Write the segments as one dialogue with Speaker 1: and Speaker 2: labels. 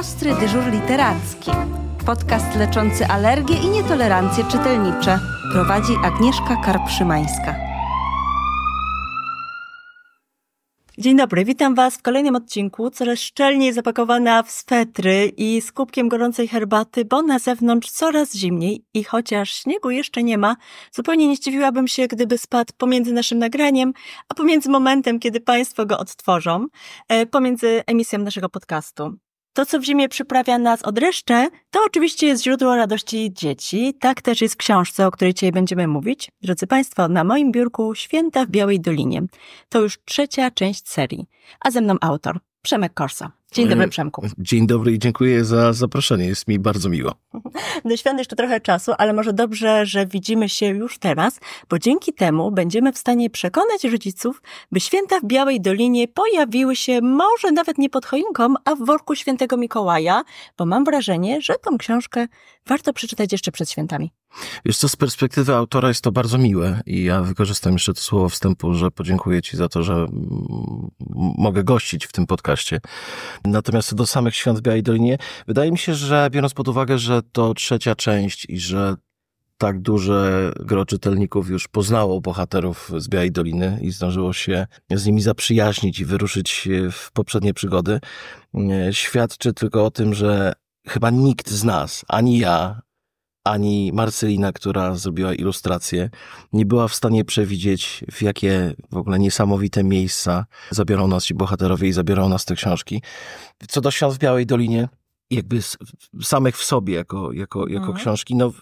Speaker 1: Ostry dyżur literacki. Podcast leczący alergie i nietolerancje czytelnicze. Prowadzi Agnieszka Karpszymańska. Dzień dobry, witam Was w kolejnym odcinku, coraz szczelniej zapakowana w swetry i z kubkiem gorącej herbaty, bo na zewnątrz coraz zimniej i chociaż śniegu jeszcze nie ma, zupełnie nie zdziwiłabym się, gdyby spadł pomiędzy naszym nagraniem, a pomiędzy momentem, kiedy Państwo go odtworzą, e, pomiędzy emisją naszego podcastu. To, co w zimie przyprawia nas od dreszcze, to oczywiście jest źródło radości dzieci. Tak też jest w książce, o której dzisiaj będziemy mówić. Drodzy Państwo, na moim biurku Święta w Białej Dolinie. To już trzecia część serii, a ze mną autor Przemek Korsa. Dzień dobry, e, Przemku.
Speaker 2: Dzień dobry i dziękuję za zaproszenie. Jest mi bardzo miło.
Speaker 1: Do świąt jeszcze trochę czasu, ale może dobrze, że widzimy się już teraz, bo dzięki temu będziemy w stanie przekonać rodziców, by święta w Białej Dolinie pojawiły się może nawet nie pod choinką, a w worku świętego Mikołaja, bo mam wrażenie, że tą książkę warto przeczytać jeszcze przed świętami.
Speaker 2: Wiesz co, z perspektywy autora jest to bardzo miłe i ja wykorzystam jeszcze to słowo wstępu, że podziękuję Ci za to, że mogę gościć w tym podcaście. Natomiast do samych świąt w Białej Dolinie, wydaje mi się, że biorąc pod uwagę, że to trzecia część i że tak duże gro czytelników już poznało bohaterów z Białej Doliny i zdążyło się z nimi zaprzyjaźnić i wyruszyć w poprzednie przygody, e, świadczy tylko o tym, że chyba nikt z nas, ani ja, ani Marcelina, która zrobiła ilustrację, nie była w stanie przewidzieć, w jakie w ogóle niesamowite miejsca zabiorą nas ci bohaterowie i zabiorą nas te książki. Co do Świat w Białej Dolinie, jakby samych w sobie jako, jako, jako mhm. książki. No,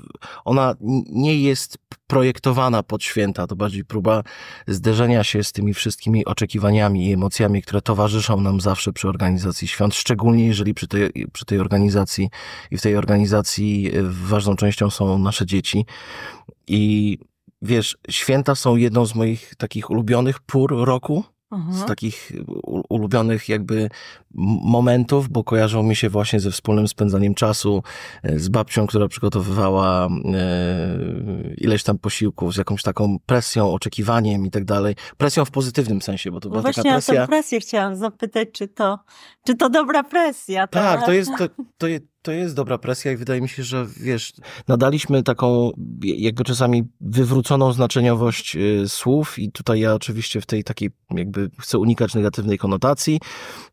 Speaker 2: ona nie jest projektowana pod święta, to bardziej próba zderzenia się z tymi wszystkimi oczekiwaniami i emocjami, które towarzyszą nam zawsze przy organizacji świąt, szczególnie jeżeli przy tej, przy tej organizacji i w tej organizacji e, ważną częścią są nasze dzieci. I wiesz, święta są jedną z moich takich ulubionych pór roku, Mhm. z takich ulubionych jakby momentów, bo kojarzą mi się właśnie ze wspólnym spędzaniem czasu, e, z babcią, która przygotowywała e, ileś tam posiłków, z jakąś taką presją, oczekiwaniem i tak dalej. Presją w pozytywnym sensie, bo to była Właśnie taka presja. Właśnie o tę
Speaker 1: presję chciałam zapytać, czy to, czy to dobra presja. Tak, to... Tak, to jest, to,
Speaker 2: to jest to jest dobra presja i wydaje mi się, że wiesz, nadaliśmy taką jakby czasami wywróconą znaczeniowość y, słów i tutaj ja oczywiście w tej takiej jakby chcę unikać negatywnej konotacji.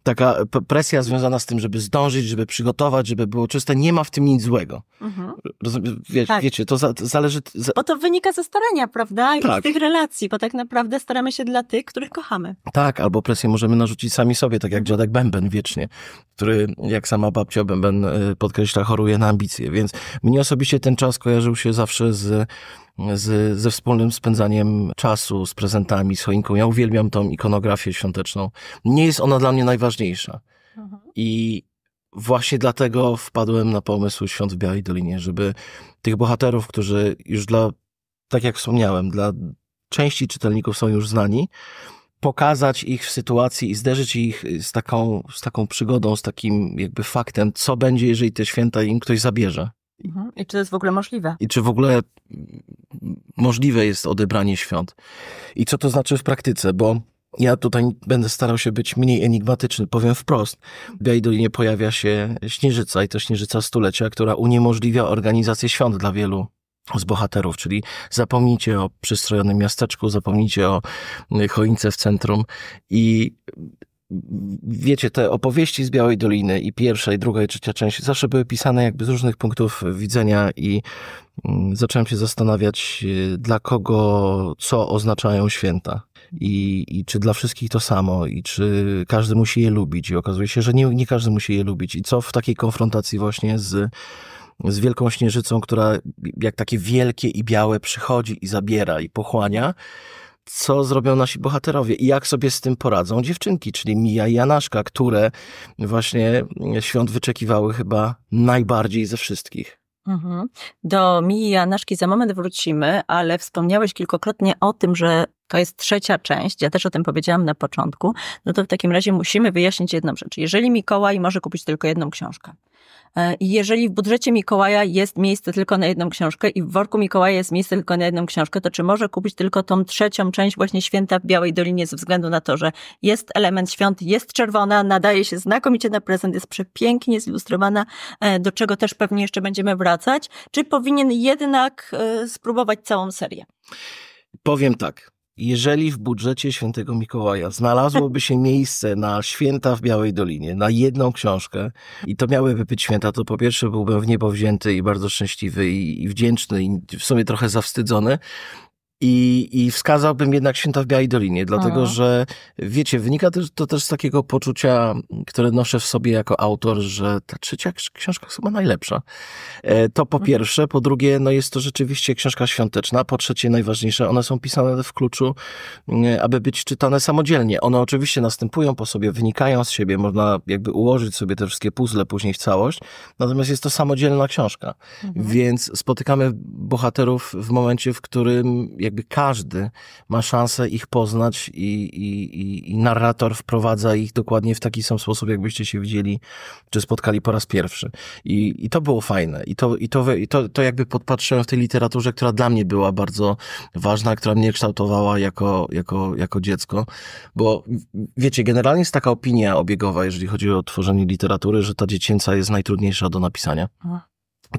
Speaker 2: Taka presja związana z tym, żeby zdążyć, żeby przygotować, żeby było czyste, nie ma w tym nic złego. Mhm. Wie, tak. Wiecie, to, za, to zależy... Za... Bo
Speaker 1: to wynika ze starania, prawda? I tak. z tych relacji, bo tak naprawdę staramy się dla tych, których kochamy.
Speaker 2: Tak, albo presję możemy narzucić sami sobie, tak jak mhm. dziadek Bęben wiecznie, który jak sama babcia Bęben y, podkreśla, choruje na ambicje. Więc mnie osobiście ten czas kojarzył się zawsze z, z, ze wspólnym spędzaniem czasu, z prezentami, z choinką. Ja uwielbiam tą ikonografię świąteczną. Nie jest ona dla mnie najważniejsza. Mhm. I, właśnie dlatego wpadłem na pomysł Świąt w Białej Dolinie, żeby tych bohaterów, którzy już dla, tak jak wspomniałem, dla części czytelników są już znani, pokazać ich w sytuacji i zderzyć ich z taką, z taką przygodą, z takim jakby faktem, co będzie, jeżeli te święta im ktoś zabierze.
Speaker 1: Mhm. I czy to jest w ogóle możliwe?
Speaker 2: I czy w ogóle możliwe jest odebranie świąt? I co to znaczy w praktyce? Bo ja tutaj będę starał się być mniej enigmatyczny, powiem wprost. W Białej Dolinie pojawia się Śnieżyca i to Śnieżyca Stulecia, która uniemożliwia organizację świąt dla wielu z bohaterów, czyli zapomnijcie o przystrojonym miasteczku, zapomnijcie o y, choince w centrum i y, wiecie, te opowieści z Białej Doliny i pierwsza, i druga, i trzecia część zawsze były pisane jakby z różnych punktów widzenia i mm, zacząłem się zastanawiać, y, dla kogo co oznaczają święta. I, I czy dla wszystkich to samo, i czy każdy musi je lubić, i okazuje się, że nie, nie każdy musi je lubić, i co w takiej konfrontacji właśnie z z Wielką Śnieżycą, która jak takie wielkie i białe przychodzi i zabiera i pochłania, co zrobią nasi bohaterowie i jak sobie z tym poradzą dziewczynki, czyli Mija i Janaszka, które właśnie świąt wyczekiwały chyba najbardziej ze wszystkich.
Speaker 1: Mhm. Do Mii i Janaszki za moment wrócimy, ale wspomniałeś kilkakrotnie o tym, że to jest trzecia część. Ja też o tym powiedziałam na początku. No to w takim razie musimy wyjaśnić jedną rzecz. Jeżeli Mikołaj może kupić tylko jedną książkę, E, jeżeli w budżecie Mikołaja jest miejsce tylko na jedną książkę i w worku Mikołaja jest miejsce tylko na jedną książkę, to czy może kupić tylko tą trzecią część właśnie Święta w Białej Dolinie ze względu na to, że jest element świąt, jest czerwona, nadaje się znakomicie na prezent, jest przepięknie zilustrowana, e, do czego też pewnie jeszcze będziemy wracać. Czy powinien jednak e, spróbować całą serię?
Speaker 2: Powiem tak jeżeli w budżecie świętego Mikołaja znalazłoby się miejsce na święta w Białej Dolinie, na jedną książkę, i to miałyby być święta, to po pierwsze byłbym w niebo wzięty i bardzo szczęśliwy i, i wdzięczny i w sumie trochę zawstydzony, i, I wskazałbym jednak święta w Białej Dolinie, dlatego Aha. Mhm. że wiecie, wynika to, to też z takiego poczucia, które noszę w sobie jako autor, że ta trzecia książka jest chyba najlepsza. E, to po mhm. pierwsze, po drugie, no jest to rzeczywiście książka świąteczna, po trzecie, najważniejsze, one są pisane w kluczu, aby być czytane samodzielnie. One oczywiście następują po sobie, wynikają z siebie, można jakby ułożyć sobie te wszystkie puzzle później w całość, natomiast jest to samodzielna książka, mhm. więc spotykamy bohaterów w momencie, w którym jakby każdy ma szansę ich poznać i, i, i, i narrator wprowadza ich dokładnie w taki sam sposób, jakbyście się widzieli czy spotkali po raz pierwszy. I, i to było fajne. I, to, i, to, i to, to jakby podpatrzyłem w tej literaturze, która dla mnie była bardzo ważna, która mnie kształtowała jako, jako, jako dziecko. Bo wiecie, generalnie jest taka opinia obiegowa, jeżeli chodzi o tworzenie literatury, że ta dziecięca jest najtrudniejsza do napisania. Mhm.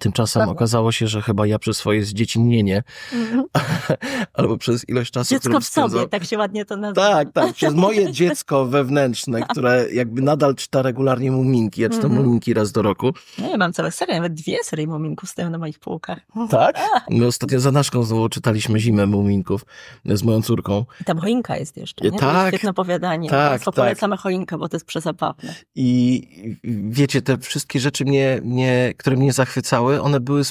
Speaker 2: Tymczasem okazało się, że chyba ja przez swoje zdziecinnienie mm. albo przez ilość czasu. Dziecko w sobie,
Speaker 1: tak się ładnie to nazywa.
Speaker 2: Tak, tak. Przez moje dziecko wewnętrzne, które jakby nadal czyta regularnie muminki. Ja czytam mm -hmm. muminki raz do roku.
Speaker 1: No ja mam całe serię, nawet dwie serie muminków stoją na moich półkach. Tak?
Speaker 2: tak? My ostatnio za naszką znowu czytaliśmy zimę muminków z moją córką.
Speaker 1: I tam choinka jest jeszcze. Nie? Tak. To jest tak. świetne opowiadanie. Tak, Państwo tak. polecamy choinkę, bo to jest przezabawne.
Speaker 2: I wiecie, te wszystkie rzeczy mnie, mnie które mnie zachwycały one były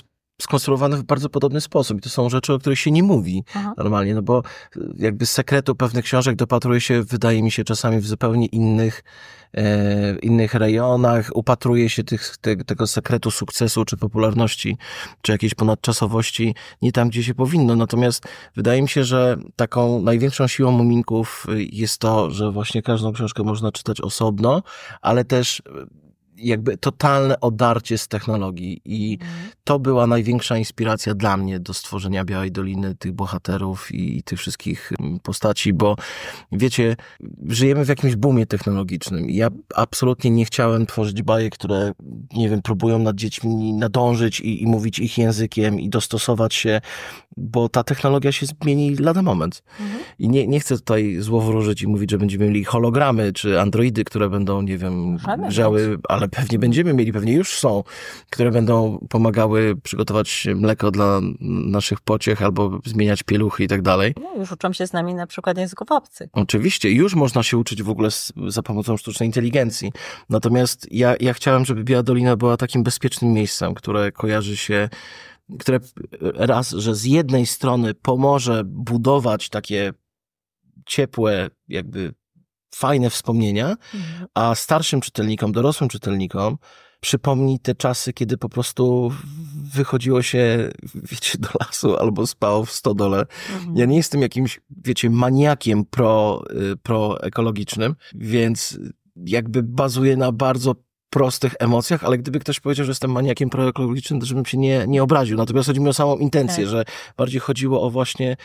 Speaker 2: skonstruowane w bardzo podobny sposób. I to są rzeczy, o których się nie mówi Aha. normalnie, no bo e, jakby z sekretu pewnych książek dopatruje się, wydaje mi się, czasami w zupełnie innych, e, innych rejonach, upatruje się tych, te, tego sekretu sukcesu, czy popularności, czy jakiejś ponadczasowości nie tam, gdzie się powinno. Natomiast wydaje mi się, że taką największą siłą Muminków e, jest to, że właśnie każdą książkę można czytać osobno, ale też e, jakby totalne odarcie z technologii i mhm. to była największa inspiracja dla mnie do stworzenia Białej Doliny, tych bohaterów i tych wszystkich mm, postaci, bo wiecie, żyjemy w jakimś boomie technologicznym i ja absolutnie nie chciałem tworzyć bajek, które, nie wiem, próbują nad dziećmi nadążyć i, i mówić ich językiem i dostosować się, bo ta technologia się zmieni lada moment. Mhm. I nie, nie chcę tutaj złowróżyć i mówić, że będziemy mieli hologramy czy androidy, które będą, nie wiem, żały, ale pewnie będziemy mieli, pewnie już są, które będą pomagały przygotować mleko dla naszych pociech albo zmieniać pieluchy i tak dalej.
Speaker 1: No, już uczą się z nami na przykład języków obcych.
Speaker 2: Oczywiście, już można się uczyć w ogóle z, za pomocą sztucznej inteligencji. Natomiast ja, ja chciałem, żeby Biała Dolina była takim bezpiecznym miejscem, które kojarzy się które raz, że z jednej strony pomoże budować takie ciepłe, jakby fajne wspomnienia, mhm. a starszym czytelnikom, dorosłym czytelnikom przypomni te czasy, kiedy po prostu wychodziło się, wiecie, do lasu albo spało w stodole. Mhm. Ja nie jestem jakimś, wiecie, maniakiem pro, y, proekologicznym, więc jakby bazuje na bardzo prostych emocjach, ale gdyby ktoś powiedział, że jestem maniakiem proekologicznym, to żebym się nie, nie obraził. Natomiast chodzi mi o samą intencję, tak. że bardziej chodziło o właśnie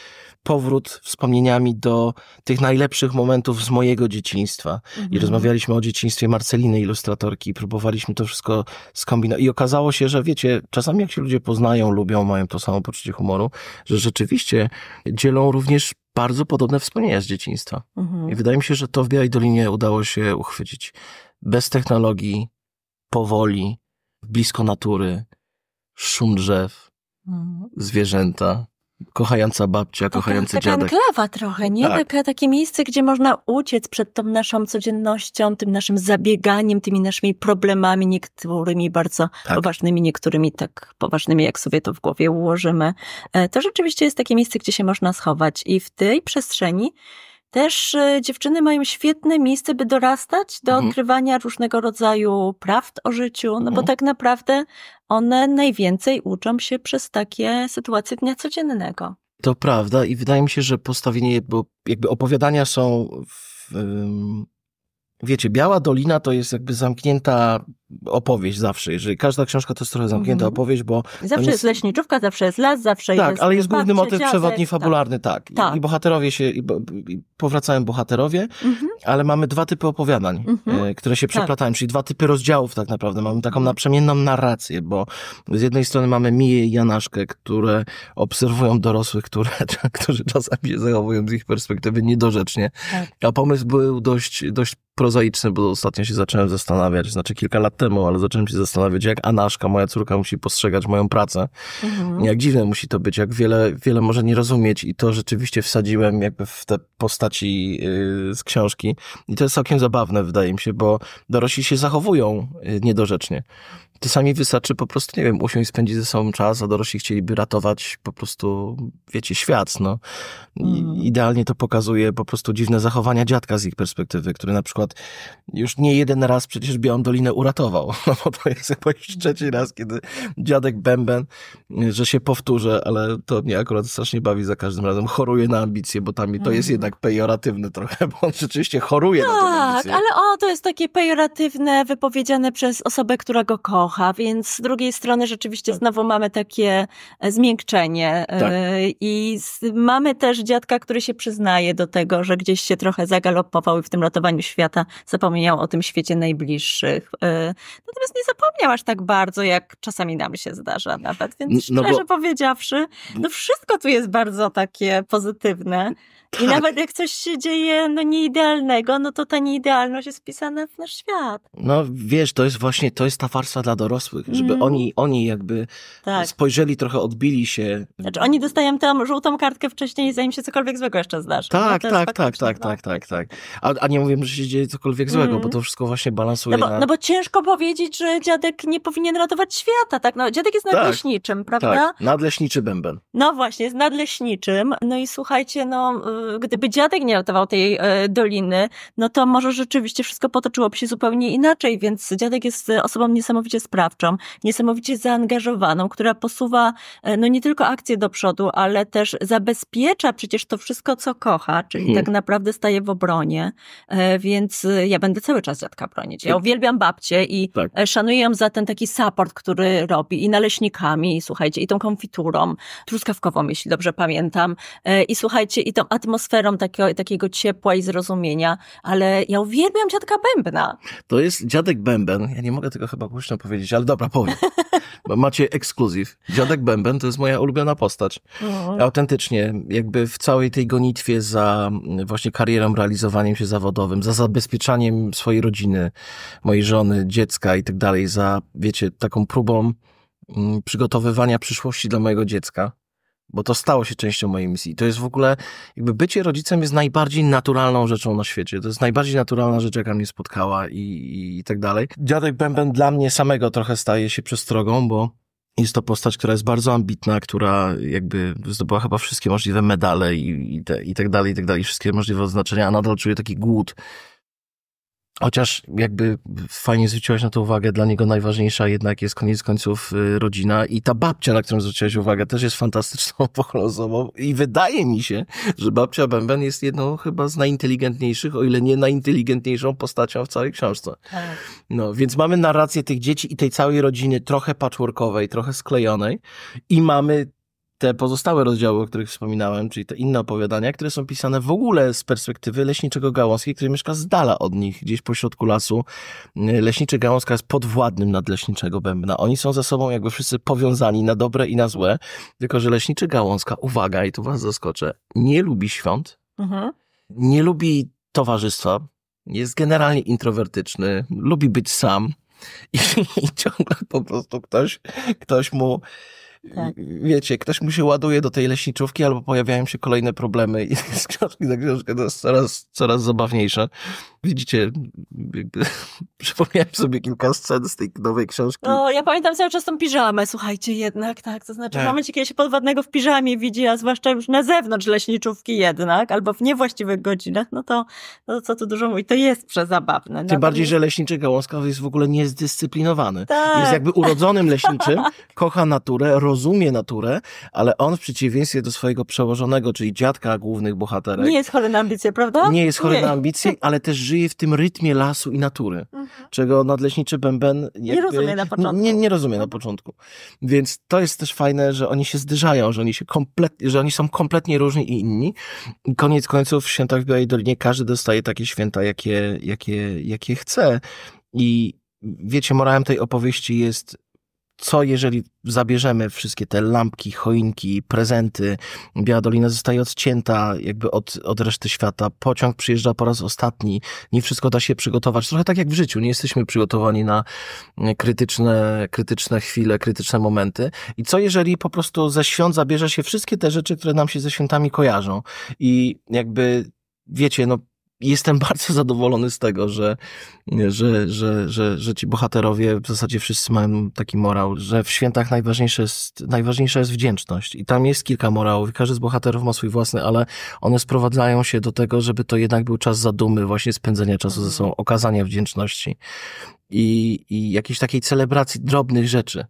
Speaker 2: powrót wspomnieniami do tych najlepszych momentów z mojego dzieciństwa. Mhm. I rozmawialiśmy o dzieciństwie Marceliny, ilustratorki, i próbowaliśmy to wszystko skombinować. I okazało się, że wiecie, czasami jak się ludzie poznają, lubią, mają to samo poczucie humoru, że rzeczywiście dzielą również bardzo podobne wspomnienia z dzieciństwa. Mhm. I wydaje mi się, że to w Białej Dolinie udało się uchwycić. Bez technologii, powoli, blisko natury, szum drzew, mhm. zwierzęta kochająca babcia, kochający taka, taka dziadek.
Speaker 1: Taka trochę, nie? Tak. Taka, takie miejsce, gdzie można uciec przed tą naszą codziennością, tym naszym zabieganiem, tymi naszymi problemami, niektórymi bardzo tak. poważnymi, niektórymi tak poważnymi, jak sobie to w głowie ułożymy. E, to rzeczywiście jest takie miejsce, gdzie się można schować i w tej przestrzeni też e, dziewczyny mają świetne miejsce, by dorastać do mhm. odkrywania różnego rodzaju prawd o życiu, no mhm. bo tak naprawdę one najwięcej uczą się przez takie sytuacje dnia codziennego.
Speaker 2: To prawda i wydaje mi się, że postawienie, bo jakby opowiadania są w, wiecie, Biała Dolina to jest jakby zamknięta opowieść zawsze, jeżeli każda książka to jest trochę zamknięta mhm. opowieść, bo... Zawsze jest
Speaker 1: leśniczówka, zawsze jest las, zawsze tak, jest... Tak, ale jest główny motyw przewodni tak. fabularny,
Speaker 2: tak. tak. tak. I, I, bohaterowie się... I, i powracają bohaterowie, mhm. ale mamy dwa typy opowiadań, mhm. e, które się tak. przeplatają, czyli dwa typy rozdziałów tak naprawdę. Mamy taką naprzemienną narrację, bo z jednej strony mamy Miję i Janaszkę, które obserwują dorosłych, które, którzy czasami się zachowują z ich perspektywy niedorzecznie. Tak. A pomysł był dość, dość prozaiczny, bo ostatnio się zacząłem zastanawiać, znaczy kilka lat temu, ale zacząłem się zastanawiać, jak Anaszka, moja córka, musi postrzegać moją pracę. Mhm. Jak dziwne musi to być, jak wiele, wiele może nie rozumieć i to rzeczywiście wsadziłem jakby w te postaci y, z książki. I to jest całkiem zabawne, wydaje mi się, bo dorośli się zachowują y, niedorzecznie. Czasami wystarczy po prostu, nie wiem, usiąść, spędzić ze sobą czas, a dorośli chcieliby ratować po prostu, wiecie, świat, no. Mhm. Idealnie to pokazuje po prostu dziwne zachowania dziadka z ich perspektywy, który na przykład już nie jeden raz przecież Białą Dolinę uratował, no bo to jest chyba już trzeci raz, kiedy dziadek bęben, że się powtórzę, ale to mnie akurat strasznie bawi za każdym razem. Choruje na ambicje, bo tam i to jest mhm. jednak pejoratywne trochę, bo on rzeczywiście choruje tak, na ambicje. Tak,
Speaker 1: ale o, to jest takie pejoratywne, wypowiedziane przez osobę, która go kocha kocha, więc z drugiej strony rzeczywiście tak. znowu mamy takie e, zmiękczenie e, tak. i mamy też dziadka, który się przyznaje do tego, że gdzieś się trochę zagalopował i w tym lotowaniu świata zapomniał o tym świecie najbliższych. E, natomiast nie zapomniał aż tak bardzo, jak czasami nam się zdarza nawet, więc no szczerze bo... powiedziawszy, no wszystko tu jest bardzo takie pozytywne. Tak. I nawet jak coś się dzieje no, nieidealnego, no to ta nieidealność jest wpisana w nasz świat.
Speaker 2: No wiesz, to jest właśnie, to jest ta farsa dla dorosłych, żeby mm. oni, oni jakby tak. spojrzeli trochę, odbili się. Znaczy
Speaker 1: oni dostają tam żółtą kartkę wcześniej, zanim się cokolwiek złego jeszcze zdarzy. Tak, no, tak, tak tak,
Speaker 2: tak, tak, tak, tak, tak. A, a nie mówię, że się dzieje cokolwiek złego, mm. bo mhm. to wszystko właśnie balansuje no bo, na... no
Speaker 1: bo ciężko powiedzieć, że dziadek nie powinien ratować świata, tak? No dziadek jest tak. nadleśniczym, tak, prawda? Tak,
Speaker 2: nadleśniczy bęben.
Speaker 1: No właśnie, jest nadleśniczym. No i słuchajcie, no y, gdyby dziadek nie ratował tej e, doliny, no to może rzeczywiście wszystko potoczyłoby się zupełnie inaczej, więc dziadek jest e, osobą niesamowicie sprawczą, niesamowicie zaangażowaną, która posuwa e, no nie tylko akcję do przodu, ale też zabezpiecza przecież to wszystko, co kocha, czyli hmm. tak naprawdę staje w obronie, więc ja będę cały czas dziadka bronić. Ja tak. uwielbiam babcię i tak. szanuję ją za ten taki support, który robi i naleśnikami, i słuchajcie, i tą konfiturą truskawkową, jeśli dobrze pamiętam, i słuchajcie, i tą atmosferą atmosferą takiego, takiego ciepła i zrozumienia, ale ja uwielbiam dziadka Bębna.
Speaker 2: To jest dziadek Bęben. Ja nie mogę tego chyba głośno powiedzieć, ale dobra, powiem. macie ekskluzyw. Dziadek Bęben to jest moja ulubiona postać. Mhm. Autentycznie, jakby w całej tej gonitwie za mm, właśnie karierą, realizowaniem się zawodowym, za zabezpieczaniem swojej rodziny, mojej żony, dziecka i tak dalej, za, wiecie, taką próbą mm, przygotowywania przyszłości dla mojego dziecka bo to stało się częścią mojej misji. To jest w ogóle, jakby bycie rodzicem jest najbardziej naturalną rzeczą na świecie. To jest najbardziej naturalna rzecz, jaka mnie spotkała i, i, i tak dalej. Dziadek Bęben dla mnie samego trochę staje się przestrogą, bo jest to postać, która jest bardzo ambitna, która jakby zdobyła chyba wszystkie możliwe medale i, i, te, i tak dalej, i tak dalej, wszystkie możliwe odznaczenia, a nadal czuje taki głód Chociaż jakby fajnie zwróciłaś na to uwagę, dla niego najważniejsza jednak jest koniec końców y, rodzina i ta babcia, na którą zwróciłaś uwagę, też jest fantastyczną osobą i wydaje mi się, że babcia Bęben jest jedną chyba z najinteligentniejszych, o ile nie najinteligentniejszą postacią w całej książce. Tak. No, więc mamy narrację tych dzieci i tej całej rodziny trochę patchworkowej, trochę sklejonej i mamy te pozostałe rozdziały, o których wspominałem, czyli te inne opowiadania, które są pisane w ogóle z perspektywy leśniczego Gałązki, który mieszka z dala od nich, gdzieś pośrodku lasu. Leśniczy Gałązka jest podwładnym nadleśniczego bębna. Oni są ze sobą jakby wszyscy powiązani na dobre i na złe, tylko że leśniczy Gałązka, uwaga, i tu was zaskoczę, nie lubi świąt, mhm. nie lubi towarzystwa, jest generalnie introwertyczny, lubi być sam. I, i ciągle po prostu ktoś, ktoś mu tak. wiecie, ktoś mu się ładuje do tej leśniczówki albo pojawiają się kolejne problemy i z książki na książkę to no, jest coraz, coraz zabawniejsze. Widzicie, przypomniałem sobie kilka scen z tej nowej
Speaker 1: książki. No, ja pamiętam cały czas tą piżamę, słuchajcie, jednak, tak, to znaczy tak. mamy kiedy się podwadnego w piżamie widzi, a zwłaszcza już na zewnątrz leśniczówki jednak, albo w niewłaściwych godzinach, no to, no co tu dużo mówić, to jest przezabawne. Tym bardziej, że
Speaker 2: leśniczy Gałązka jest w ogóle niezdyscyplinowany. Tak. Jest jakby urodzonym leśniczym, tak. kocha naturę, roz rozumie naturę, ale on w przeciwieństwie do swojego przełożonego, czyli dziadka głównych bohaterek. Nie
Speaker 1: jest chory na ambicje, prawda? Nie jest chory nie. na
Speaker 2: ambicje, ale też żyje w tym rytmie lasu i natury, mhm. czego nadleśniczy Bęben nie rozumie na początku. Nie, nie rozumie na początku. Więc to jest też fajne, że oni się zderzają, że oni, się że oni są kompletnie różni i inni. I koniec końców w świętach w Białej Dolinie każdy dostaje takie święta, jakie, jakie, jakie chce. I wiecie, morałem tej opowieści jest co jeżeli zabierzemy wszystkie te lampki, choinki, prezenty, Biała Dolina zostaje odcięta jakby od, od reszty świata, pociąg przyjeżdża po raz ostatni, nie wszystko da się przygotować, trochę tak jak w życiu, nie jesteśmy przygotowani na krytyczne, krytyczne chwile, krytyczne momenty i co jeżeli po prostu ze świąt zabierze się wszystkie te rzeczy, które nam się ze świętami kojarzą i jakby wiecie, no jestem bardzo zadowolony z tego, że, że, że, że, że ci bohaterowie w zasadzie wszyscy mają taki morał, że w świętach najważniejsze jest, najważniejsza jest wdzięczność. I tam jest kilka morałów, każdy z bohaterów ma swój własny, ale one sprowadzają się do tego, żeby to jednak był czas zadumy, właśnie spędzenia czasu ze sobą, okazania wdzięczności i, i jakiejś takiej celebracji drobnych rzeczy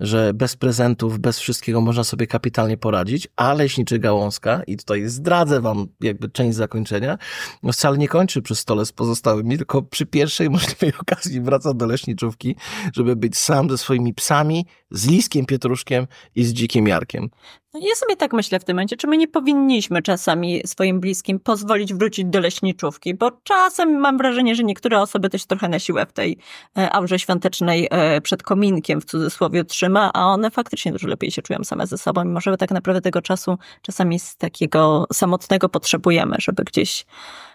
Speaker 2: że bez prezentów, bez wszystkiego można sobie kapitalnie poradzić, a leśniczy gałązka, i tutaj zdradzę wam jakby część zakończenia, no wcale nie kończy przy stole z pozostałymi, tylko przy pierwszej możliwej okazji wraca do leśniczówki, żeby być sam ze swoimi psami, z Liskiem Pietruszkiem i z Dzikim Jarkiem.
Speaker 1: No ja sobie tak myślę w tym momencie, czy my nie powinniśmy czasami swoim bliskim pozwolić wrócić do leśniczówki, bo czasem mam wrażenie, że niektóre osoby też trochę na siłę w tej e, aurze świątecznej e, przed kominkiem w cudzysłowie trzyma, a one faktycznie dużo lepiej się czują same ze sobą, może że tak naprawdę tego czasu czasami z takiego samotnego potrzebujemy, żeby gdzieś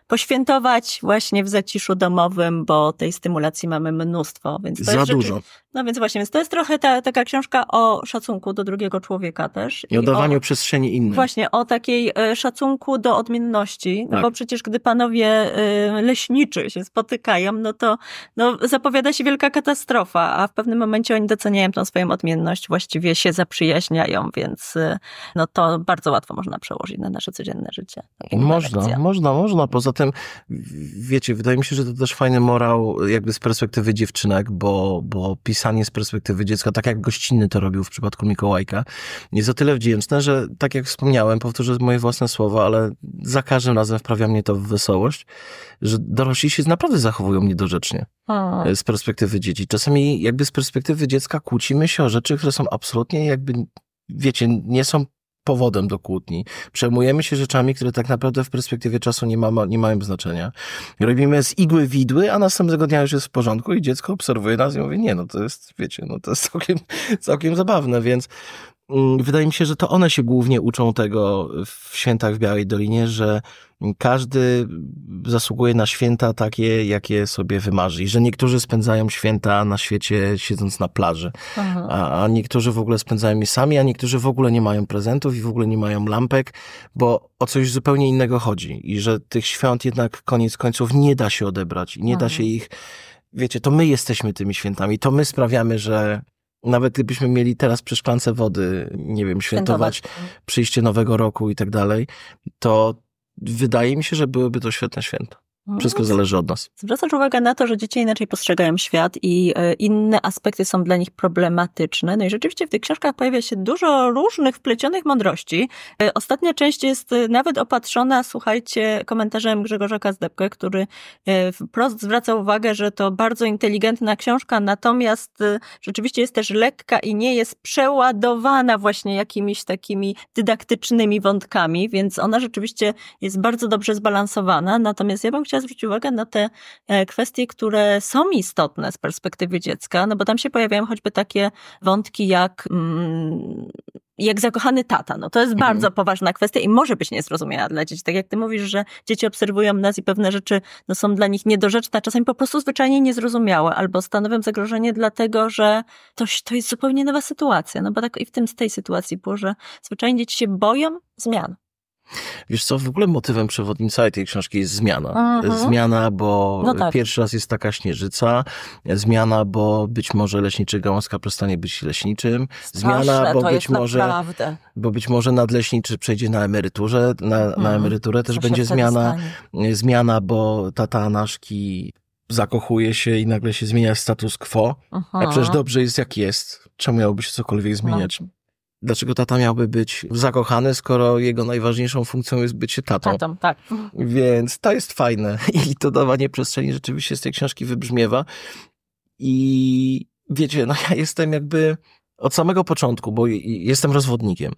Speaker 1: poświętować właśnie w zaciszu domowym, bo tej stymulacji mamy mnóstwo. Więc Za dużo. No więc właśnie, więc to jest trochę ta, taka książka o szacunku do drugiego człowieka też. I, I o dawaniu
Speaker 2: przestrzeni innym. Właśnie,
Speaker 1: o takiej e, szacunku do odmienności, no tak. bo przecież gdy panowie e, leśniczy się spotykają, no to no, zapowiada się wielka katastrofa, a w pewnym momencie oni doceniają tą swoją odmienność, właściwie się zaprzyjaźniają, więc e, no to bardzo łatwo można przełożyć na nasze codzienne życie.
Speaker 2: Można, można, można. Poza zatem, wiecie, wydaje mi się, że to też fajny morał jakby z perspektywy dziewczynek, bo, bo pisanie z perspektywy dziecka, tak jak gościnny to robił w przypadku Mikołajka, jest o tyle wdzięczne, że tak jak wspomniałem, powtórzę moje własne słowa, ale za każdym razem wprawia mnie to w wesołość, że dorośli się naprawdę zachowują niedorzecznie A. z perspektywy dzieci. Czasami jakby z perspektywy dziecka kłócimy się o rzeczy, które są absolutnie jakby wiecie, nie są powodem do kłótni. Przejmujemy się rzeczami, które tak naprawdę w perspektywie czasu nie, ma, nie mają znaczenia. Robimy z igły widły, a następnego dnia już jest w porządku i dziecko obserwuje nas i mówi, nie, no to jest, wiecie, no to jest całkiem, całkiem zabawne, więc Mm, wydaje mi się, że to one się głównie uczą tego w świętach w Białej Dolinie, że każdy zasługuje na święta takie, jakie sobie wymarzy. I że niektórzy spędzają święta na świecie siedząc na plaży, a, a, niektórzy w ogóle spędzają je sami, a niektórzy w ogóle nie mają prezentów i w ogóle nie mają lampek, bo o coś zupełnie innego chodzi. I że tych świąt jednak koniec końców nie da się odebrać i nie Aha. da się ich wiecie, to my jesteśmy tymi świętami, to my sprawiamy, że nawet gdybyśmy mieli teraz przy szklance wody, nie wiem, świętować, tak. przyjście nowego roku i tak dalej, to wydaje mi się, że byłyby to świetne święta. Mhm. Wszystko zależy od nas.
Speaker 1: Zwracasz uwagę na to, że dzieci inaczej postrzegają świat i e, inne aspekty są dla nich problematyczne. No i rzeczywiście w tych książkach pojawia się dużo różnych wplecionych mądrości. E, ostatnia część jest e, nawet opatrzona, słuchajcie, komentarzem Grzegorza Kazdebkę, który wprost zwraca uwagę, że to bardzo inteligentna książka, natomiast rzeczywiście jest też lekka i nie jest przeładowana właśnie jakimiś takimi dydaktycznymi wątkami, więc ona rzeczywiście jest bardzo dobrze zbalansowana. Natomiast ja bym chciała chciała zwrócić uwagę na te e, kwestie, które są istotne z perspektywy dziecka, no bo tam się pojawiają choćby takie wątki jak mm, jak zakochany tata. No to jest mhm. bardzo poważna kwestia i może być niezrozumiała dla dzieci. Tak jak ty mówisz, że dzieci obserwują nas i pewne rzeczy no, są dla nich niedorzeczne, czasami po prostu zwyczajnie niezrozumiałe albo stanowią zagrożenie dlatego, że to, to jest zupełnie nowa sytuacja. No bo tak i w tym, z tej sytuacji było, że zwyczajnie dzieci się boją zmian.
Speaker 2: Wiesz co, w ogóle motywem przewodnim całej tej książki jest zmiana. Mhm. Zmiana, bo no tak. pierwszy raz jest taka śnieżyca, zmiana, bo być może leśniczy gałązka przestanie być leśniczym, Straszne, zmiana, bo być może naprawdę. bo być może nadleśniczy przejdzie na emeryturze, na, na mhm. emeryturę też będzie zmiana. Stanie. Zmiana, bo tata Anaszki zakochuje się i nagle się zmienia status quo, a przecież dobrze jest jak jest. Czemu miałoby się cokolwiek zmieniać? No dlaczego tata miałby być zakochany, skoro jego najważniejszą funkcją jest bycie tatą. Tatą, tak. Więc to jest fajne i to dawanie przestrzeni rzeczywiście z tej książki wybrzmiewa. I wiecie, no ja jestem jakby od samego początku, bo jestem rozwodnikiem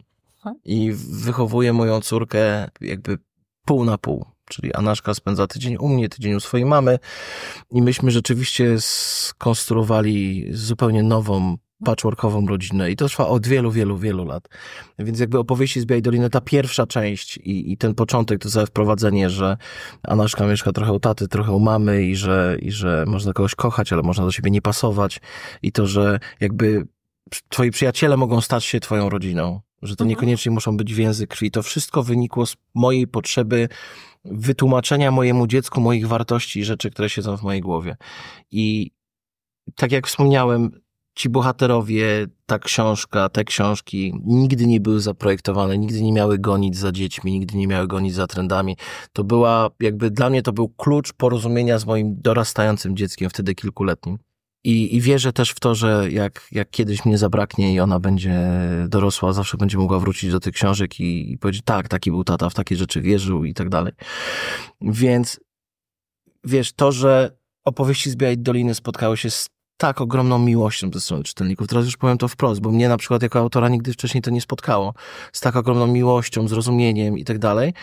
Speaker 2: i wychowuję moją córkę jakby pół na pół. Czyli Anaszka spędza tydzień u mnie, tydzień u swojej mamy, i myśmy rzeczywiście skonstruowali zupełnie nową patchworkową rodzinę i to trwa od wielu, wielu, wielu lat. Więc jakby opowieści z Białej Doliny, ta pierwsza część i, i ten początek, to całe wprowadzenie, że Anaszka mieszka trochę u taty, trochę u mamy i że, i że można kogoś kochać, ale można do siebie nie pasować i to, że jakby twoi przyjaciele mogą stać się twoją rodziną, że to mhm. niekoniecznie muszą być więzy krwi. To wszystko wynikło z mojej potrzeby wytłumaczenia mojemu dziecku moich wartości i rzeczy, które siedzą w mojej głowie. I tak jak wspomniałem, ci bohaterowie, ta książka, te książki nigdy nie były zaprojektowane, nigdy nie miały gonić za dziećmi, nigdy nie miały gonić za trendami. To była, jakby dla mnie to był klucz porozumienia z moim dorastającym dzieckiem, wtedy kilkuletnim. I, I wierzę też w to, że jak, jak kiedyś mnie zabraknie i ona będzie dorosła, zawsze będzie mogła wrócić do tych książek i, i powiedzieć, tak, taki był tata, w takie rzeczy wierzył i tak dalej. Więc wiesz, to, że opowieści z Białej Doliny spotkały się z tak ogromną miłością ze strony czytelników. Teraz już powiem to wprost, bo mnie na przykład jako autora nigdy wcześniej to nie spotkało. Z tak ogromną miłością, zrozumieniem i tak dalej.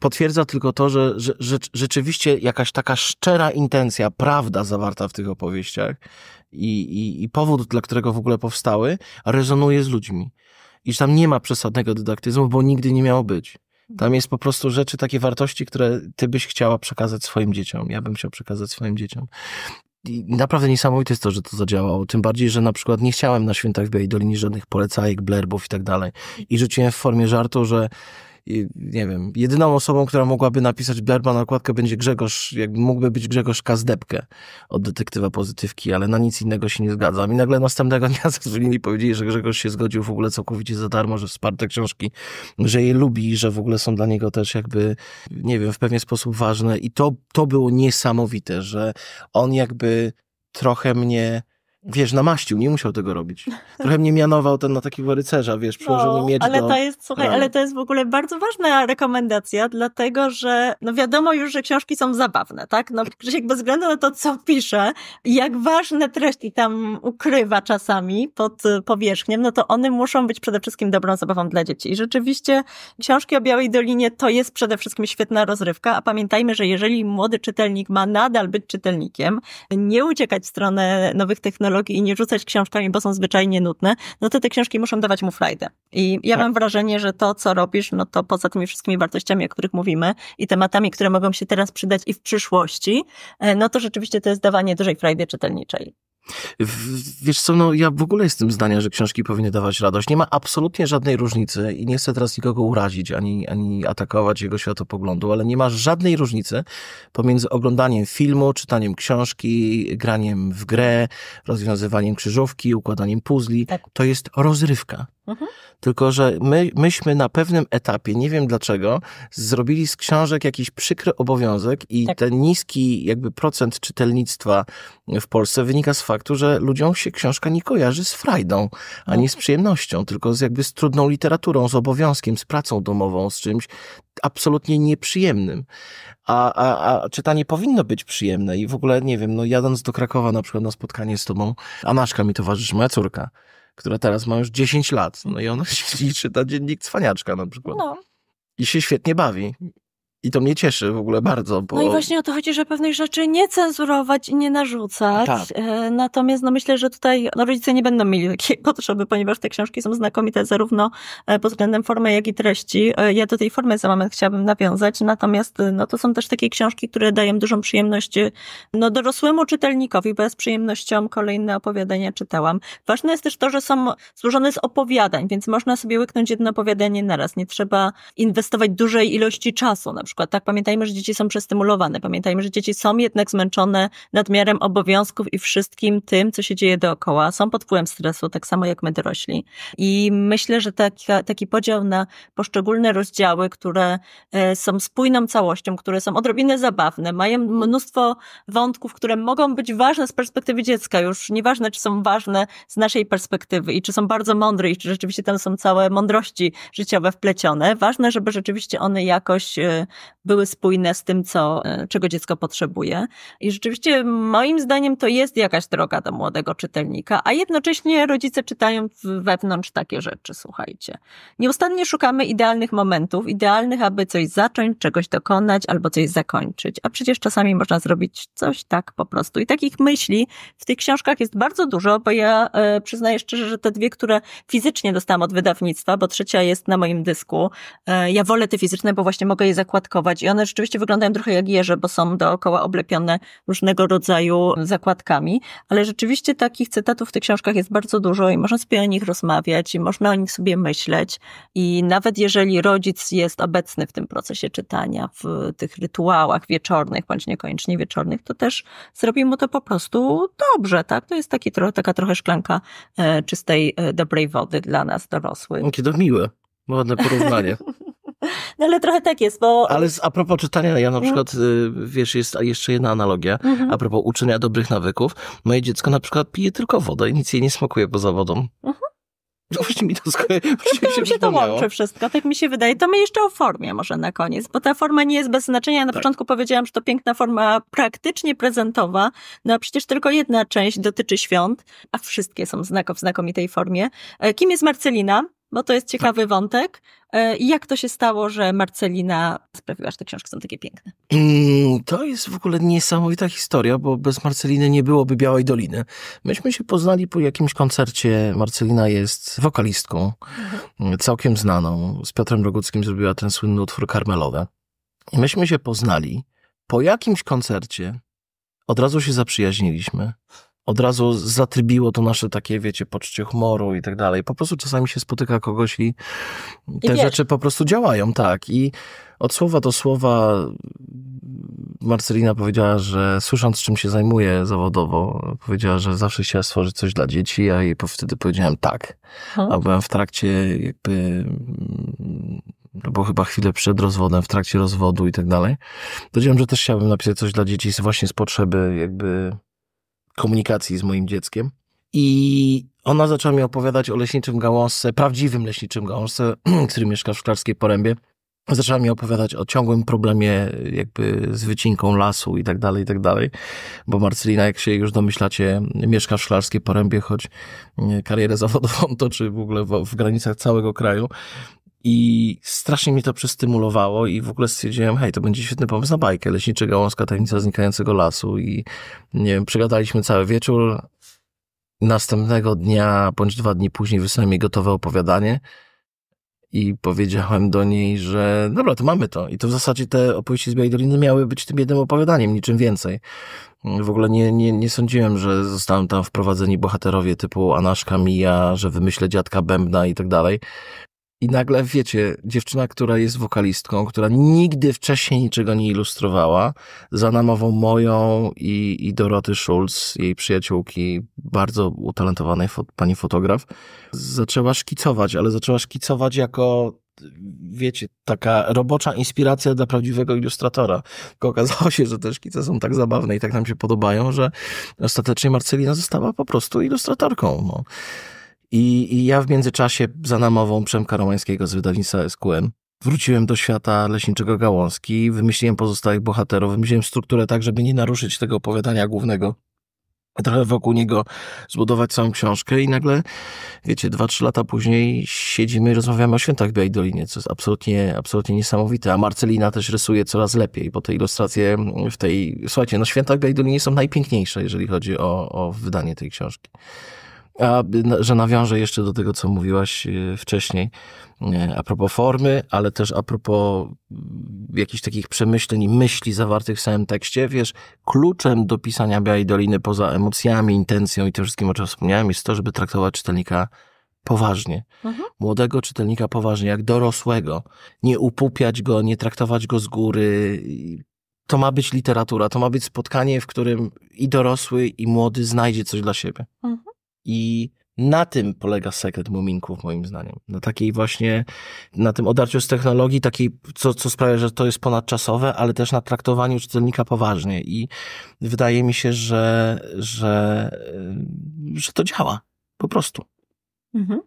Speaker 2: Potwierdza tylko to, że, że, że rzeczywiście jakaś taka szczera intencja, prawda zawarta w tych opowieściach i, i, i powód, dla którego w ogóle powstały, rezonuje z ludźmi. I tam nie ma przesadnego dydaktyzmu, bo nigdy nie miało być. Tam jest po prostu rzeczy, takie wartości, które ty byś chciała przekazać swoim dzieciom. Ja bym chciał przekazać swoim dzieciom. I naprawdę niesamowite jest to, że to zadziałało. Tym bardziej, że na przykład nie chciałem na świętach w Białej Dolinie żadnych polecajek, blerbów i tak dalej. I rzuciłem w formie żartu, że nie wiem, jedyną osobą, która mogłaby napisać Blerba na okładkę będzie Grzegorz, jakby mógłby być Grzegorz Kazdebkę od Detektywa Pozytywki, ale na nic innego się nie zgadzam. I nagle następnego dnia zadzwonili i powiedzieli, że Grzegorz się zgodził w ogóle całkowicie za darmo, że wsparte książki, że je lubi i że w ogóle są dla niego też jakby, nie wiem, w pewien sposób ważne. I to, to było niesamowite, że on jakby trochę mnie wiesz, namaścił, nie musiał tego robić. Trochę mnie mianował ten na no, takiego rycerza, wiesz, przyłożył no, mi miecz ale do... to jest,
Speaker 1: słuchaj, ale to jest w ogóle bardzo ważna rekomendacja, dlatego, że no wiadomo już, że książki są zabawne, tak? No Krzysiek bez względu na to, co pisze, jak ważne treści tam ukrywa czasami pod powierzchnią, no to one muszą być przede wszystkim dobrą zabawą dla dzieci. I rzeczywiście książki o Białej Dolinie to jest przede wszystkim świetna rozrywka, a pamiętajmy, że jeżeli młody czytelnik ma nadal być czytelnikiem, nie uciekać w stronę nowych technologii, i nie rzucać książkami, bo są zwyczajnie nudne, no to te książki muszą dawać mu frajdę. I ja tak. mam wrażenie, że to, co robisz, no to poza tymi wszystkimi wartościami, o których mówimy i tematami, które mogą się teraz przydać i w przyszłości, e, no to rzeczywiście to jest dawanie dużej frajdy czytelniczej.
Speaker 2: Wiesz co, no ja w ogóle jestem zdania, że książki powinny dawać radość. Nie ma absolutnie żadnej różnicy i nie chcę teraz nikogo urazić, ani, ani atakować jego światopoglądu, ale nie ma żadnej różnicy pomiędzy oglądaniem filmu, czytaniem książki, graniem w grę, rozwiązywaniem krzyżówki, układaniem puzli. Tak. To jest rozrywka. Tylko, że my, myśmy na pewnym etapie, nie wiem dlaczego, zrobili z książek jakiś przykry obowiązek i tak. ten niski jakby procent czytelnictwa w Polsce wynika z faktu, że ludziom się książka nie kojarzy z frajdą, ani z przyjemnością, tylko z jakby z trudną literaturą, z obowiązkiem, z pracą domową, z czymś absolutnie nieprzyjemnym. A, a, a czytanie powinno być przyjemne i w ogóle, nie wiem, no jadąc do Krakowa na przykład na spotkanie z tobą, Anaszka mi towarzyszy, moja córka, która teraz ma już 10 lat. No i ona się liczy ta dziennik cwaniaczka na przykład. No. I się świetnie bawi. I to mnie cieszy w ogóle bardzo. Bo... No i właśnie
Speaker 1: o to chodzi, że pewnych rzeczy nie cenzurować i nie narzucać. Tak. E, natomiast no myślę, że tutaj no rodzice nie będą mieli takiej potrzeby, ponieważ te książki są znakomite zarówno e, pod względem formy, jak i treści. E, ja do tej formy za moment chciałabym nawiązać, natomiast no to są też takie książki, które dają dużą przyjemność no dorosłemu czytelnikowi, bo ja z przyjemnością kolejne opowiadania czytałam. Ważne jest też to, że są złożone z opowiadań, więc można sobie łyknąć jedno opowiadanie naraz. Nie trzeba inwestować dużej ilości czasu na przykład, tak? Pamiętajmy, że dzieci są przestymulowane, pamiętajmy, że dzieci są jednak zmęczone nadmiarem obowiązków i wszystkim tym, co się dzieje dookoła, są pod wpływem stresu, tak samo jak my dorośli. I myślę, że taki, taki podział na poszczególne rozdziały, które e, są spójną całością, które są odrobinę zabawne, mają mnóstwo wątków, które mogą być ważne z perspektywy dziecka, już nieważne, czy są ważne z naszej perspektywy i czy są bardzo mądre i czy rzeczywiście tam są całe mądrości życiowe wplecione. Ważne, żeby rzeczywiście one jakoś e, były spójne z tym, co, e, czego dziecko potrzebuje. I rzeczywiście moim zdaniem to jest jakaś droga do młodego czytelnika, a jednocześnie rodzice czytają wewnątrz takie rzeczy, słuchajcie. Nieustannie szukamy idealnych momentów, idealnych, aby coś zacząć, czegoś dokonać albo coś zakończyć, a przecież czasami można zrobić coś tak po prostu. I takich myśli w tych książkach jest bardzo dużo, bo ja e, przyznaję szczerze, że te dwie, które fizycznie dostałam od wydawnictwa, bo trzecia jest na moim dysku, e, ja wolę te fizyczne, bo właśnie mogę je zakładać zakładkować i one rzeczywiście wyglądają trochę jak jeże, bo są dookoła oblepione różnego rodzaju zakładkami, ale rzeczywiście takich cytatów w tych książkach jest bardzo dużo i można sobie o nich rozmawiać i można o nich sobie myśleć i nawet jeżeli rodzic jest obecny w tym procesie czytania, w tych rytuałach wieczornych, bądź niekoniecznie wieczornych, to też zrobi mu to po prostu dobrze, tak? To jest taki, taka trochę szklanka e, czystej, e, dobrej wody dla nas dorosłych.
Speaker 2: Jakie to miłe. Ładne porównanie.
Speaker 1: No ale trochę tak jest, bo...
Speaker 2: Ale a propos czytania, ja na mm. przykład, y, wiesz, jest jeszcze jedna analogia, mhm. a propos uczenia dobrych nawyków. Moje dziecko na przykład pije tylko wodę i nic jej nie smakuje poza wodą. Mhm.
Speaker 1: No właśnie mi to skończy. się, się to łączy wszystko, tak mi się wydaje. To my jeszcze o formie może na koniec, bo ta forma nie jest bez znaczenia. Na tak. początku powiedziałam, że to piękna forma praktycznie prezentowa, no a przecież tylko jedna część dotyczy świąt, a wszystkie są znako w znakomitej formie. E, kim jest Marcelina? bo to jest ciekawy tak. wątek. E, I jak to się stało, że Marcelina sprawiła, że te książki są takie piękne?
Speaker 2: Mm, to jest w ogóle niesamowita historia, bo bez Marceliny nie byłoby Białej Doliny. Myśmy się poznali po jakimś koncercie. Marcelina jest wokalistką, mhm. całkiem znaną. Z Piotrem Roguckim zrobiła ten słynny utwór Karmelowe. I myśmy się poznali po jakimś koncercie. Od razu się zaprzyjaźniliśmy od razu zatrybiło to nasze takie, wiecie, poczucie humoru i tak dalej. Po prostu czasami się spotyka kogoś i te I rzeczy po prostu działają, tak. I od słowa do słowa Marcelina powiedziała, że słysząc czym się zajmuje zawodowo, powiedziała, że zawsze chciała stworzyć coś dla dzieci, a ja jej wtedy powiedziałem tak. Hmm. A byłem w trakcie jakby mm, no bo chyba chwilę przed rozwodem, w trakcie rozwodu i tak dalej. Powiedziałem, że też chciałbym napisać coś dla dzieci właśnie z potrzeby jakby komunikacji z moim dzieckiem. I ona zaczęła mi opowiadać o leśniczym gałązce, prawdziwym leśniczym gałązce, który mieszka w Szklarskiej Porębie. Zaczęła mi opowiadać o ciągłym problemie jakby z wycinką lasu i tak dalej, i tak dalej. Bo Marcelina, jak się już domyślacie, mieszka w Szklarskiej Porębie, choć mm, karierę zawodową toczy w ogóle w, w granicach całego kraju. I strasznie mnie to przestymulowało i w ogóle stwierdziłem, hej, to będzie świetny pomysł na bajkę. Leśniczy gałązka, tajemnica znikającego lasu i nie wiem, przegadaliśmy cały wieczór. Następnego dnia, bądź dwa dni później wysłałem jej gotowe opowiadanie i powiedziałem do niej, że dobra, to mamy to. I to w zasadzie te opowieści z Białej Doliny miały być tym jednym opowiadaniem, niczym więcej. W ogóle nie, nie, nie sądziłem, że zostaną tam wprowadzeni bohaterowie typu Anaszka, Mija, że wymyślę dziadka Bębna i tak dalej. I nagle, wiecie, dziewczyna, która jest wokalistką, która nigdy wcześniej niczego nie ilustrowała, za namową moją i, i Doroty Schulz, jej przyjaciółki, bardzo utalentowanej fo pani fotograf, zaczęła szkicować, ale zaczęła szkicować jako wiecie, taka robocza inspiracja dla prawdziwego ilustratora. Tylko okazało się, że te szkice są tak zabawne i tak nam się podobają, że ostatecznie Marcelina została po prostu ilustratorką. No. I, I, ja w międzyczasie za namową Przemka Romańskiego z wydawnictwa SQM wróciłem do świata Leśniczego Gałązki, wymyśliłem pozostałych bohaterów, wymyśliłem strukturę tak, żeby nie naruszyć tego opowiadania głównego. Trochę wokół niego zbudować całą książkę i nagle, wiecie, dwa, trzy lata później siedzimy i rozmawiamy o świętach w Białej Dolinie, co jest absolutnie, absolutnie niesamowite. A Marcelina też rysuje coraz lepiej, bo te ilustracje w tej... Słuchajcie, no święta w Białej Dolinie są najpiękniejsze, jeżeli chodzi o, o wydanie tej książki. A, że nawiążę jeszcze do tego, co mówiłaś e, wcześniej, e, a propos formy, ale też a propos mm, jakichś takich przemyśleń i myśli zawartych w samym tekście. Wiesz, kluczem do pisania Białej Doliny poza emocjami, intencją i tym wszystkim, o czym wspomniałem, jest to, żeby traktować czytelnika poważnie. Mhm. Młodego czytelnika poważnie, jak dorosłego. Nie upupiać go, nie traktować go z góry. To ma być literatura, to ma być spotkanie, w którym i dorosły, i młody znajdzie coś dla siebie. Mhm. I na tym polega sekret muminków, moim zdaniem. Na takiej właśnie, na tym odarciu z technologii, takiej, co, co sprawia, że to jest ponadczasowe, ale też na traktowaniu czytelnika poważnie. I wydaje mi się, że, że, że to działa. Po prostu. Mhm.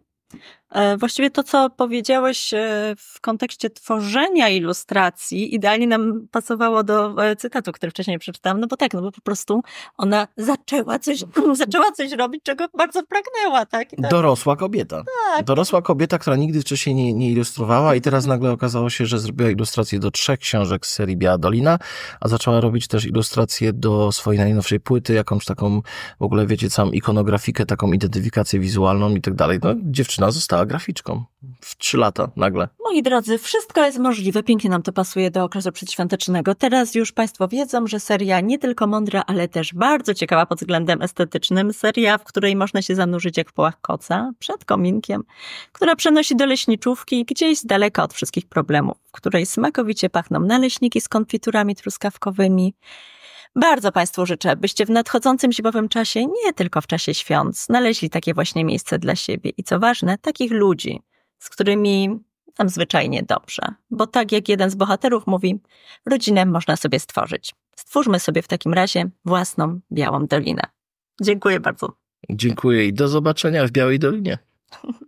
Speaker 1: E, właściwie to, co powiedziałeś e, w kontekście tworzenia ilustracji, idealnie nam pasowało do e, cytatu, który wcześniej przeczytałam, no bo tak, no bo po prostu ona zaczęła coś, zaczęła coś robić, czego bardzo pragnęła, tak? tak.
Speaker 2: Dorosła kobieta. Tak. Dorosła kobieta, która nigdy wcześniej nie, nie ilustrowała i teraz nagle okazało się, że zrobiła ilustrację do trzech książek z serii Biała Dolina, a zaczęła robić też ilustrację do swojej najnowszej płyty, jakąś taką, w ogóle wiecie, całą ikonografikę, taką identyfikację wizualną i tak dalej. No, dziewczyna została graficzką w trzy lata nagle.
Speaker 1: Moi drodzy, wszystko jest możliwe. Pięknie nam to pasuje do okresu przedświątecznego. Teraz już Państwo wiedzą, że seria nie tylko mądra, ale też bardzo ciekawa pod względem estetycznym. Seria, w której można się zanurzyć jak w połach koca, przed kominkiem, która przenosi do leśniczówki gdzieś z daleka od wszystkich problemów, w której smakowicie pachną naleśniki z konfiturami truskawkowymi, bardzo Państwu życzę, byście w nadchodzącym zimowym czasie, nie tylko w czasie świąt, znaleźli takie właśnie miejsce dla siebie i co ważne, takich ludzi, z którymi nam zwyczajnie dobrze. Bo tak jak jeden z bohaterów mówi, rodzinę można sobie stworzyć. Stwórzmy sobie w takim razie własną Białą Dolinę. Dziękuję bardzo. Dziękuję i do
Speaker 2: zobaczenia w Białej Dolinie.